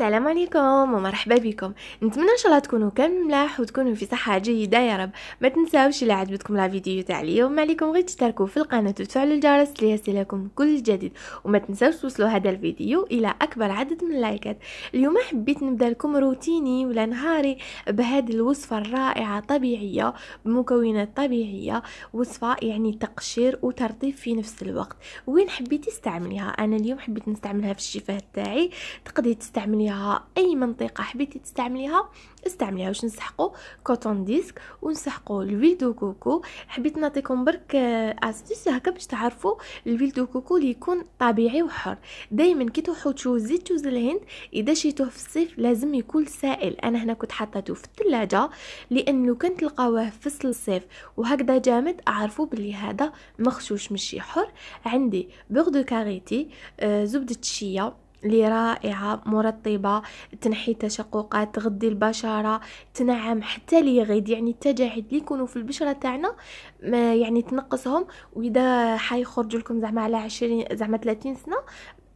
السلام عليكم ومرحبا بكم نتمنى ان شاء الله تكونوا كامل ملاح وتكونوا في صحه جيده يا رب ما تنساوش الا عجبتكم لا فيديو تاع اليوم عليكم غير تشتركوا في القناه وتفعلوا الجرس ليصلكم كل جديد وما تنساوش توصلوا هذا الفيديو الى اكبر عدد من اللايكات اليوم حبيت نبدا لكم روتيني ولا نهاري بهذه الوصفه الرائعه طبيعيه بمكونات طبيعيه وصفه يعني تقشير وترطيب في نفس الوقت وين حبيت تستعمليها انا اليوم حبيت نستعملها في الشفاه تاعي تقدري تستعملي تستعمليها اي منطقه حبيتي تستعمليها استعمليها واش نسحقوا كوتون ديسك ونسحقوا الويل دو كوكو حبيت نعطيكم برك استيس آه، هكا باش تعرفوا الويل دو كوكو اللي يكون طبيعي وحر دائما كي تشو زيت جوز الهند اذا شيتوه في الصيف لازم يكون سائل انا هنا كنت حطيته في الثلاجه لانه كنت كان في فصل الصيف وهكذا جامد اعرفوا بلي هذا مخشوش ماشي حر عندي بيغ دو كاريتي زبده الشيا اللي رائعة مرطبة تنحي تشققات تغذي البشرة تنعم حتى لي غيد يعني التجاعيد اللي يكونوا في البشرة تاعنا ما يعني تنقصهم وإذا حيخرجوا لكم زعما على عشرين زعما 30 سنة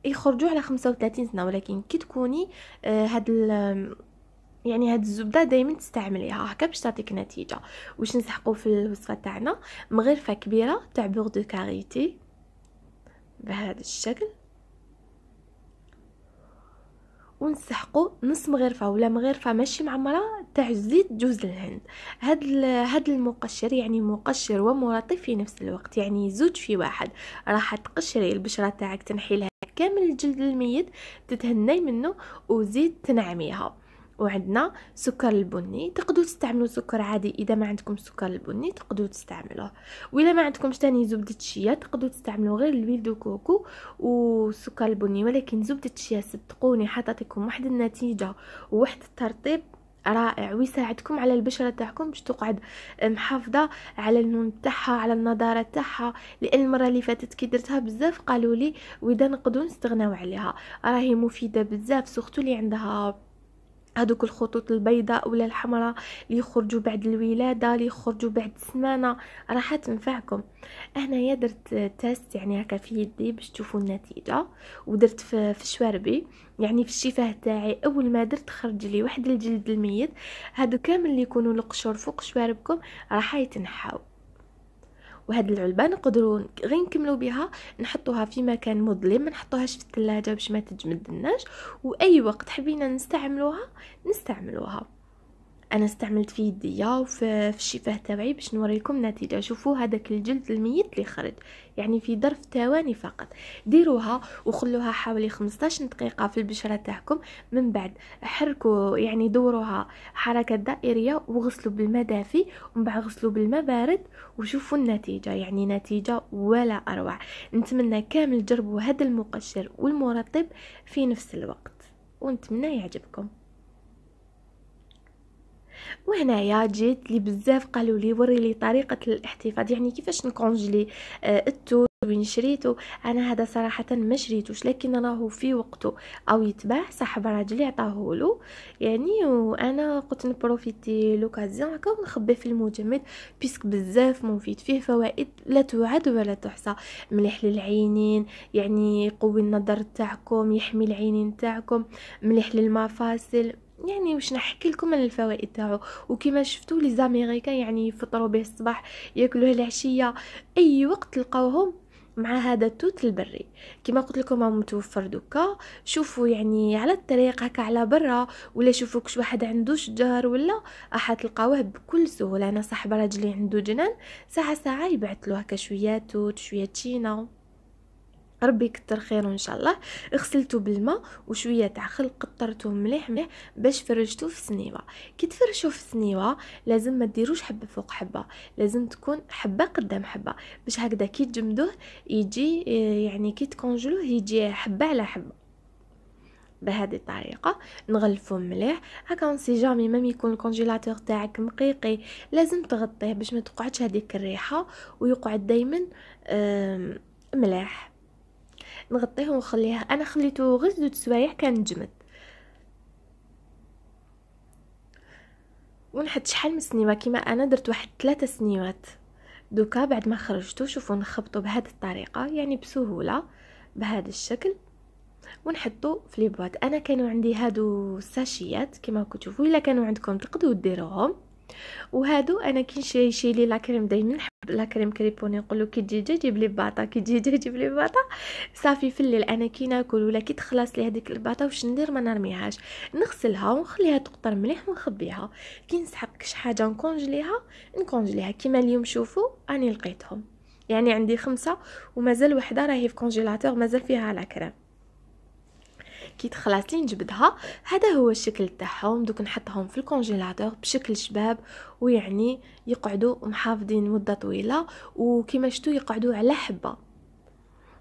يخرجوا على 35 سنة ولكن كي تكوني آه هاد يعني هاد الزبده دائما تستعمليها هكا باش تعطيك نتيجه واش نسحقو في الوصفه تاعنا مغرفه كبيره تاع بوغ دو كاريتي بهذا الشكل ونسحقوا نص مغرفه ولا مغرفه ماشي معمره تاع زيت جوز الهند هاد هاد المقشر يعني مقشر ومرطب في نفس الوقت يعني زوج في واحد راح تقشري البشره تاعك تنحيلها كامل الجلد الميت تتهني منه وزيد تنعميها وعندنا سكر البني تقدروا تستعملوا سكر عادي اذا ما عندكم سكر البني تقدروا تستعملوه والا ما عندكمش ثاني زبده الشيا تقدروا تستعملوا غير الويل دو كوكو وسكر البني ولكن زبده الشيا صدقوني حطتكم واحد النتيجه وواحد الترطيب رائع ويساعدكم على البشرة تاعكم باش تقعد محافظة على اللون تاعها على النضارة تاعها لأن المرة اللي فاتت كي درتها بزاف قالوا لي وإذا نقدروا نستغناو عليها راهي مفيدة بزاف سورتو اللي عندها هذوك الخطوط البيضاء ولا الحمراء اللي يخرجوا بعد الولاده اللي يخرجوا بعد السمانه راح تنفعكم يا درت تيست يعني هكا في يدي باش تشوفوا النتيجه ودرت في, في شواربي يعني في الشفاه تاعي اول ما درت خرج لي واحد الجلد الميت هادو كامل اللي يكونوا القشور فوق شواربكم راح يتنحاو وهاد العلبه نقدروا غير نكملوا بها نحطوها في مكان مظلم ما نحطوهاش في الثلاجه باش ما تجمدناش واي وقت حبينا نستعملوها نستعملوها انا استعملت فيه يديا وفي الشفاه تاعي باش نوريكم النتيجه شوفوا هذاك الجلد الميت اللي خرج يعني في ظرف ثواني فقط ديروها وخلوها حوالي 15 دقيقه في البشره تاعكم من بعد حركوا يعني دوروها حركه دائريه وغسلوا بالماء دافي ومن بعد غسلوا بالماء بارد وشوفوا النتيجه يعني نتيجه ولا اروع نتمنى كامل تجربوا هذا المقشر والمرطب في نفس الوقت ونتمنى يعجبكم وهنايا جيت لي بزاف قالوا لي وري لي طريقه الاحتفاظ يعني كيفاش نكونجلي التوت آه، وين شريتو انا هذا صراحه ما شريتوش لكن راهو في وقته او يتباع صاحب راجلي عطاه له يعني وانا قلت نبروفيتي لوكازيون هكا ونخبي في المجمد بيسك بزاف مفيد فيه فوائد لا توعد ولا تحصى مليح للعينين يعني يقوي النظر تاعكم يحمي العينين تاعكم مليح للمفاصل يعني واش نحكي لكم على الفوائد تاعو وكما شفتوا لي زاميريكان يعني يفطروا به الصباح ياكلوه العشيه اي وقت تلقاوهم مع هذا التوت البري كما قلت لكم راه متوفر دوكا شوفوا يعني على الطريق هكا على برا ولا شوفوا كش واحد عنده شجر ولا راح تلقاوه بكل سهوله انا صاحب راجلي عنده جنان ساعه ساعه يبعث له هكا شويه توت شويه تشينا ربي يكتر خيره ان شاء الله غسلته بالماء وشويه تاع خل قطرته مليح مليح باش فرشته في سنيوه كي تفرشوا في سنيوه لازم ما ديروش حبه فوق حبه لازم تكون حبه قدام حبه باش هكذا كي تجمدوه يجي يعني كي تكونجلوه يجي حبه على حبه بهذه الطريقة نغلفو مليح هكا سي جامي مام يكون الكونجيلاتور تاعك مقيقي لازم تغطيه باش ما تقعدش هذيك الريحة ويقعد دايما ملاح نغطيه ونخليها انا خليته غير زوج سوايع كان جمد ونحط شحال من سنيوه كيما انا درت واحد ثلاثة سنيوات دوكا بعد ما خرجته شوفوا نخبطو بهذه الطريقه يعني بسهوله بهذا الشكل ونحطو في لي بواط انا كانوا عندي هادو الساشيات كما راكم تشوفوا الا كانوا عندكم تقدروا ديروهم وهادو انا كي نشري شي لي لاكريم دائما نحب لاكريم كريبوني نقولو كي تجي جيب لي باطا كي تجي جيب لي باطا صافي في الليل انا كي ناكل ولا كي تخلص لي هذيك الباطا واش ندير ما نرميهاش نغسلها ونخليها تقطر مليح ونخبيها كي نسحق كش حاجه نكونجليها نكونجليها كيما اليوم شوفوا راني لقيتهم يعني عندي خمسه ومازال وحده راهي في كونجيلاتور مازال فيها لاكريم كي لي نجبدها هذا هو الشكل تاعهم دوك نحطهم في الكونجيلاتور بشكل شباب ويعني يقعدوا محافظين مده طويله وكيما شفتوا يقعدوا على حبه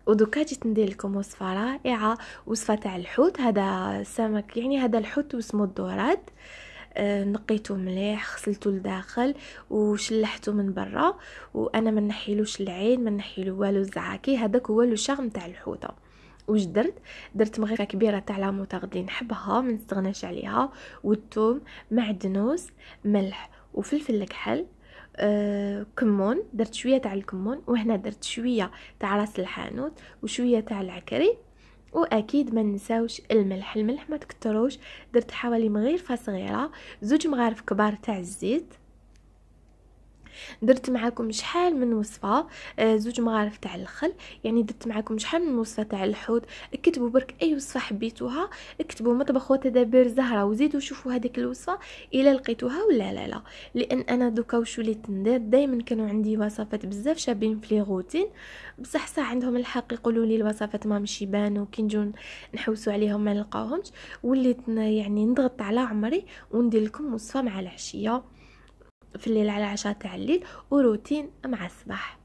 ودوكا جيت ندير لكم وصفه رائعه وصفه تاع الحوت هذا سمك يعني هذا الحوت واسمه الدوراد آه، نقيته مليح غسلته لداخل وشلحته من برا وانا ما نحيلوش العين ما نحيلو والو الزعاكي هذاك هو لو شارم تاع الحوته واش درت درت مغرفه كبيره تاع لاموطاغ اللي نحبها ما نستغناش عليها والثوم معدنوس ملح وفلفل الكحل آه، كمون درت شويه تاع الكمون وهنا درت شويه تاع راس الحانوت وشويه تاع العكري واكيد ما نساوش الملح الملح ما تكتروش درت حوالي مغرفه صغيره زوج مغارف كبار تاع الزيت درت معاكم شحال من وصفه آه، زوج مغارف تاع الخل يعني درت معاكم شحال من وصفه تاع الحوت اكتبوا برك اي وصفه حبيتوها اكتبوا مطبخ وتدابير زهره وزيدوا شوفوا هذيك الوصفه الا لقيتوها ولا لا لا لان انا دوكا وشوليت ندير دائما كانوا عندي وصفات بزاف شابين في لي روتين بصح صح عندهم الحق يقولوا لي الوصفات ما مشي بانوا كي نجو نحوسوا عليهم ما نلقاهمش وليت يعني نضغط على عمري وندير لكم وصفه مع العشيه في الليل على عشرة تاع الليل وروتين مع الصباح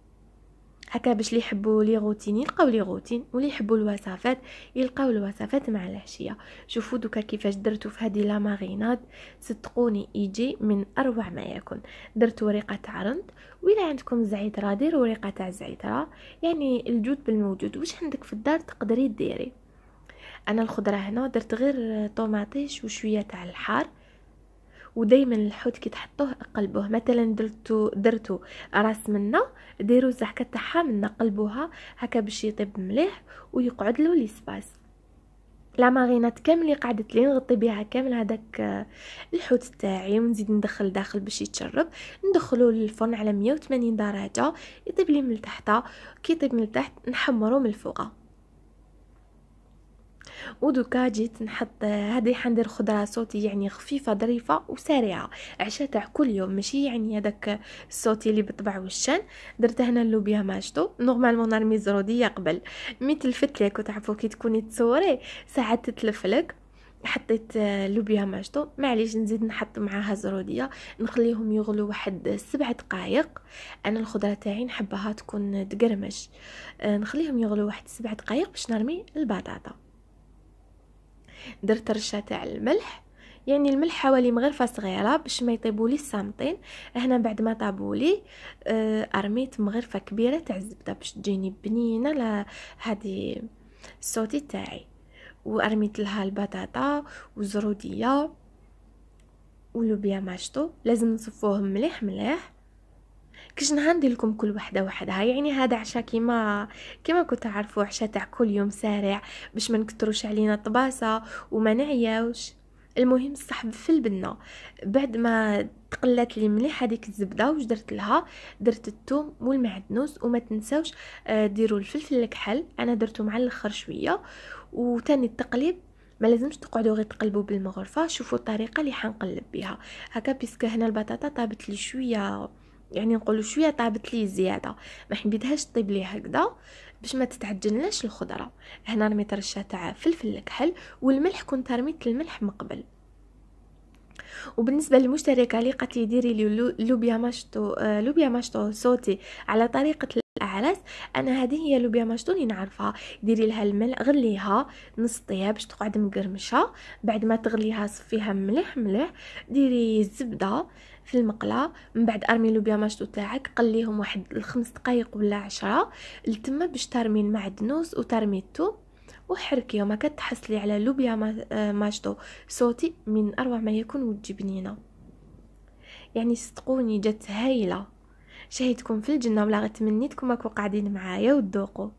هكا باش اللي يحبوا لي روتين يلقاو لي روتين واللي يحبوا الوصفات يلقاو الوصفات مع العشيه شوفوا دوكا كيفاش درتو في هذه لا ماريناد صدقوني يجي من اروع ما يكون درت ورقه تاع رند ولا عندكم زعتر دير ورقه تاع زعتر يعني الجود بالموجود واش عندك في الدار تقدري ديري انا الخضره هنا درت غير طوماطيش وشويه تاع الحار ودائما الحوت كي تحطوه قلبوه مثلا درتو درتو راس منا ديروا الزحكه تاعها من قلبوها هكا باش يطيب مليح ويقعد له لي سباس لا مارينات كامل اللي قعدت لي نغطي بها كامل هذاك آه، الحوت تاعي ونزيد ندخل داخل باش يتشرب ندخلو للفرن على 180 درجه يطيب لي من تحت كي يطيب من تحت نحمرو من الفوق ودوكا جيت نحط هذه حندير خضره صوتي يعني خفيفه ظريفه وسريعه عشاء تاع كل يوم ماشي يعني هذاك الصوتي اللي بالطبع وشان درت هنا اللوبيا ماجتو نورمالمون نرمي زروديه قبل مي تلفت لك وتعرفوا كي تكوني تصوري ساعات تتلفلك حطيت لوبيا ماجتو معليش نزيد نحط معاها زروديه نخليهم يغلو واحد سبع دقائق انا الخضره تاعي نحبها تكون تقرمش نخليهم يغلو واحد سبع دقائق باش نرمي البطاطا درت رشه تاع الملح يعني الملح حوالي مغرفه صغيره باش ما لي السامطين هنا بعد ما طابولي آه، ارميت مغرفه كبيره تاع الزبده باش تجيني بنينه هذه الصوتي تاعي وارميت لها البطاطا والزروديه ولوبيا ماشطو لازم نصفوهم مليح مليح كش نهندي لكم كل وحده وحدها يعني هذا عشاء كيما كيما كنت تعرفوا عشاء تاع كل يوم سارع باش ما نكتروش علينا الطباسه وما نعياوش المهم الصح في البنه بعد ما تقلات لي مليح هذيك الزبده وش درت لها درت الثوم والمعدنوس وما تنساوش آه، ديروا الفلفل الكحل انا درته مع الاخر شويه وتاني التقليب ما لازمش تقعدوا غير تقلبوا بالمغرفه شوفوا الطريقه اللي حنقلب بها هكا بيسكو هنا البطاطا طابت لي شويه يعني نقولوا شويه طابت لي زياده ما حبيتهاش طيب لي هكذا باش ما تتعجنلاش الخضره هنا رميت رشه تاع فلفل الكحل والملح كنت رميت الملح من قبل وبالنسبه للمشتركه اللي قالت لي ديري لي لوبيا ماشتو آه، لوبيا ماشتو صوتي على طريقه الاعراس انا هذه هي لوبيا ماشتو اللي نعرفها ديري لها الملح غليها نص طياب باش تقعد مقرمشه بعد ما تغليها صفيها مليح مليح ديري الزبده في المقله من بعد ارمي لوبيا بياماجدو تاعك قليهم واحد الخمس دقائق ولا عشرة لتما باش ترمي المعدنوس وترمي الثوم وحركيهم هكا تحصلي على لوبيا ماشتو صوتي من اروع ما يكون وتجي بنينه يعني صدقوني جات هايله شهيتكم في الجنه ولا غتمنيتكم راكو قاعدين معايا وتذوقوا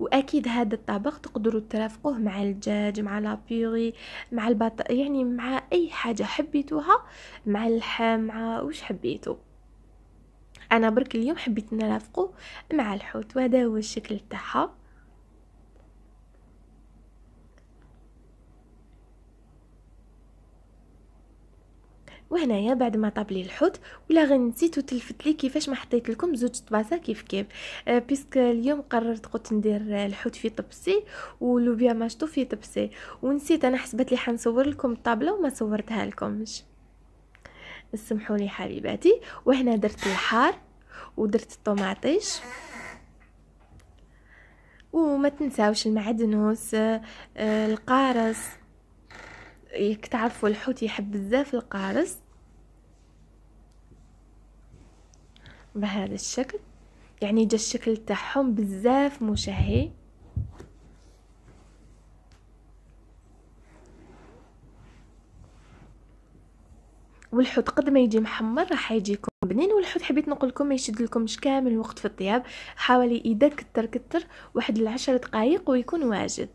واكيد هذا الطبق تقدروا ترافقوه مع الدجاج مع لابيغي مع البط يعني مع اي حاجه حبيتوها مع اللحم مع وش حبيتو انا برك اليوم حبيت نرافقو مع الحوت وهذا هو الشكل تاعها وهنايا بعد ما طاب لي الحوت ولا غنسيت وتلفت لي كيفاش ما حطيت لكم زوج طباسه كيف كيف آه، بيسك اليوم قررت قلت ندير الحوت في طبسي ولوبيا ماشطو في طبسي ونسيت انا حسبت لي حنصور لكم الطابله وما صورتها لكمش سمحوا لي حبيباتي وهنا درت الحار ودرت الطوماطيش وما تنساوش المعدنوس آه، آه، القارص ياك تعرفوا الحوت يحب بزاف القارص بهذا الشكل يعني جا الشكل تاعهم بزاف مشهي والحوت قد ما يجي محمر راح يجيكم بنين والحوت حبيت نقول لكم ما يشد لكمش كامل الوقت في الطياب حوالي اذا كتر كتر واحد العشر دقائق ويكون واجد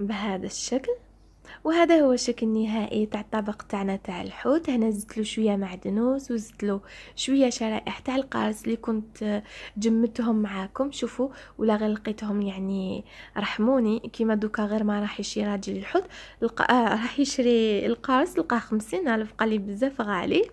بهذا الشكل وهذا هو الشكل النهائي تاع الطبق تاعنا تاع الحوت هنا زدت له شويه معدنوس وزدت له شويه شرائح تاع القارص اللي كنت جمدتهم معاكم شوفوا ولا غير لقيتهم يعني رحموني كيما دوكا غير ما راح يشري راجل الحوت لقى آه راح يشري القارص لقاه خمسين الف قال لي بزاف غالي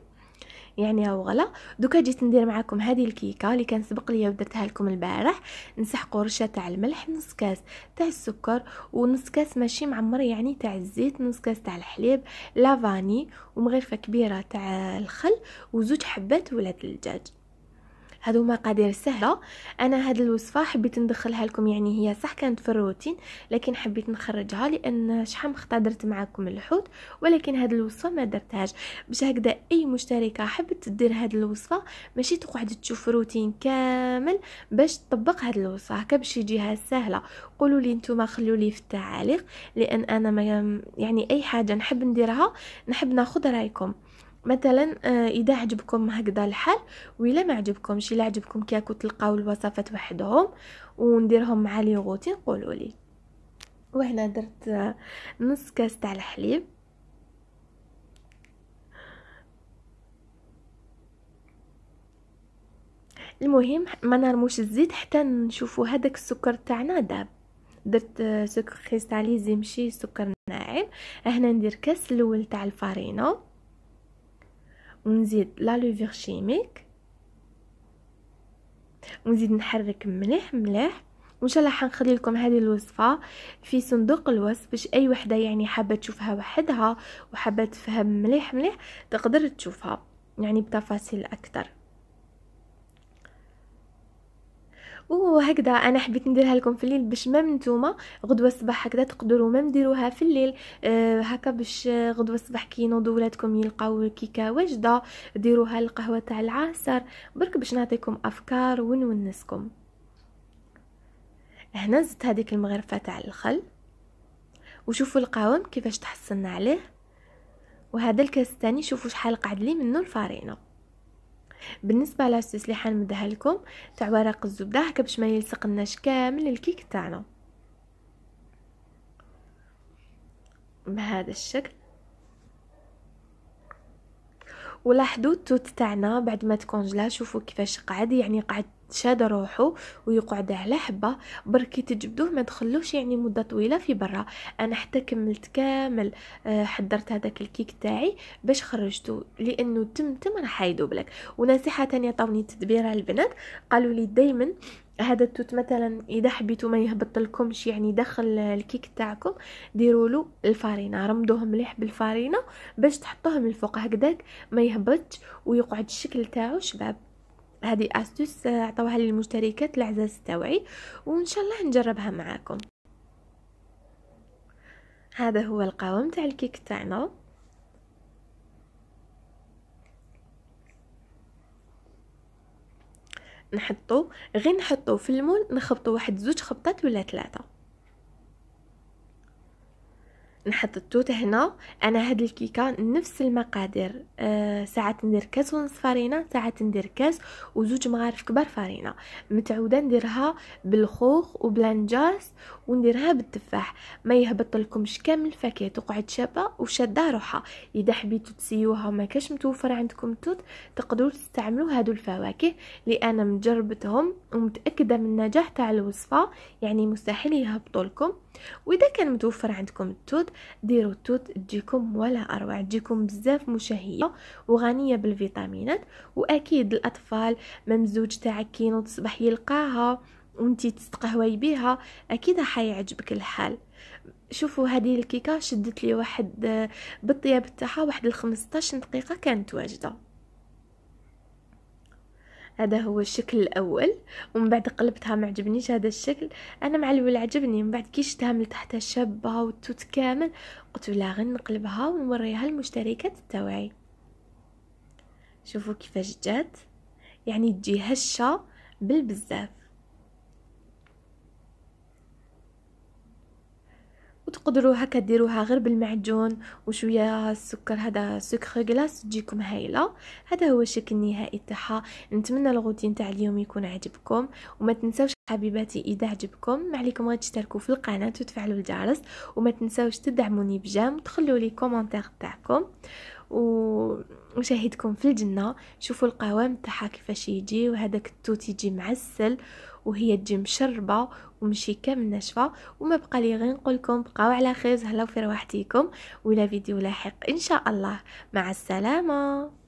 يعني ها غلا دوكا جيت ندير معكم هذه الكيكه اللي كان سبق ليا ودرتها لكم البارح نسحقوا رشه تاع الملح نص كاس تاع السكر ونص كاس ماشي معمر يعني تاع الزيت نص كاس تاع الحليب لافاني ومغرفه كبيره تاع الخل وزوج حبات ولاد الدجاج هادو مقادير سهله انا هاد الوصفه حبيت ندخلها لكم يعني هي صح كانت في الروتين لكن حبيت نخرجها لان شحال مخطا درت معكم الحوت ولكن هاد الوصفه ما درتهاش باش هكذا اي مشتركه حبت دير هاد الوصفه ماشي تقعد تشوف روتين كامل باش تطبق هاد الوصفه هكا باش يجيها سهله قولوا لي نتوما خلوا لي في التعاليق لان انا ما يعني اي حاجه نحب نديرها نحب ناخذ رايكم مثلا آه، اذا عجبكم هكذا الحال ولا ما عجبكمش الا عجبكم كيكو تلقاو الوصفات وحدهم ونديرهم مع لي غوتي قولوا لي وهنا درت آه، نص كاس تاع الحليب المهم ما نرموش الزيت حتى نشوفوا هذاك السكر تاعنا داب درت آه، سكر كريستاليزي ماشي سكر ناعم هنا ندير كاس الاول تاع الفارينو ونزيد لا لوفير شيميك ونزيد نحرك مليح مليح وان شاء الله حنخلي لكم هذه الوصفه في صندوق الوصف باش اي وحده يعني حابه تشوفها وحدها وحابه تفهم مليح مليح تقدر تشوفها يعني بتفاصيل اكثر وهكذا انا حبيت نديرها لكم في الليل باش مام نتوما غدوه الصباح هكذا تقدروا مام ديروها في الليل آه هكا باش أه، غدوه الصباح كي ينوضوا ولادكم يلقاو الكيكه واجده ديروها القهوه تاع العصر برك باش نعطيكم افكار ونونسكم هنا زدت هذيك المغرفه تاع الخل وشوفوا القوام كيفاش تحصلنا عليه وهذا الكاس الثاني شوفوا شحال قعد لي منه الفارينه بالنسبه للعسوس اللي حنمدها لكم تاع ورق الزبده هكا باش ما يلصقناش كامل الكيك تاعنا بهذا الشكل ولاحظوا التوت تاعنا بعد ما تكونجلا شوفوا كيفاش قعد يعني قعد يتشاد روحو ويقعد على حبه بركي تجبدوه ما تخلوش يعني مده طويله في برا انا حتى كملت كامل آه، حضرت هذاك الكيك تاعي باش خرجته لانه تم تم راح يدوبلك ونصيحه ثانيه طاوني تدبيرها البنات قالوا لي دائما هذا التوت مثلا اذا حبيتو ما يهبط لكمش يعني داخل الكيك تاعكم ديروا له الفارينه رمدوه مليح بالفارينه باش تحطوه من الفوق هكذاك ما يهبطش ويقعد الشكل تاعو شباب هذه استوس آه، عطوها للمشتركات العزاز تاوعي وان شاء الله نجربها معاكم هذا هو القوام تاع الكيك تاعنا نحطو غير نحطو في المول نخبطو واحد زوج خبطات ولا ثلاثه نحط التوت هنا انا هاد الكيكه نفس المقادير أه ساعات ندير كاس ونص فرينه ساعات ندير كاس وزوج مغارف كبار فرينه متعوده نديرها بالخوخ وبلانجاس ونديرها بالتفاح ما يهبط لكمش كامل الفاكهه تقعد شابه وشاده روحها اذا حبيتو تسيوها وما كاش متوفر عندكم التوت تقدروا تستعملوا هادو الفواكه لان مجربتهم ومتاكده من النجاح تاع الوصفه يعني مستحيل يهبطوا لكم واذا كان متوفر عندكم التوت ديروا التوت تجيكم ولا اروع تجيكم بزاف مشهيه وغنيه بالفيتامينات واكيد الاطفال ممزوج تاعك كينو تصبح يلقاها وانتي تستقهوي بها اكيد حيعجبك الحال شوفوا هذه الكيكه شدت لي واحد آه، بالطياب تاعها واحد ال 15 دقيقه كانت واجده هذا هو الشكل الاول ومن بعد قلبتها ما عجبنيش هذا الشكل انا مع الاول عجبني من بعد كي شفتها من تحتها شابه والتوت كامل قلت لا غير نقلبها ونوريها المشتركات تاعي شوفوا كيفاش جات يعني تجي هشه بالبزاف تقدروا هكا ديروها غير بالمعجون وشويه السكر هذا سكر غلاس تجيكم هايله هذا هو الشكل النهائي تاعها نتمنى الغوتين تاع اليوم يكون عجبكم وما تنساوش حبيباتي اذا عجبكم ما عليكم غير تشتركوا في القناه وتفعلوا الجرس وما تنساوش تدعموني بجام وتخلوا لي كومونتير تاعكم ونشاهدكم في الجنه شوفوا القوام تاعها كيفاش يجي وهذاك التوت يجي معسل وهي تجي مشربه ومشي كامل ناشفه وما بقى لي غير نقول لكم بقاو على خير تهلاو في رواحتيكم ولا فيديو لاحق ان شاء الله مع السلامه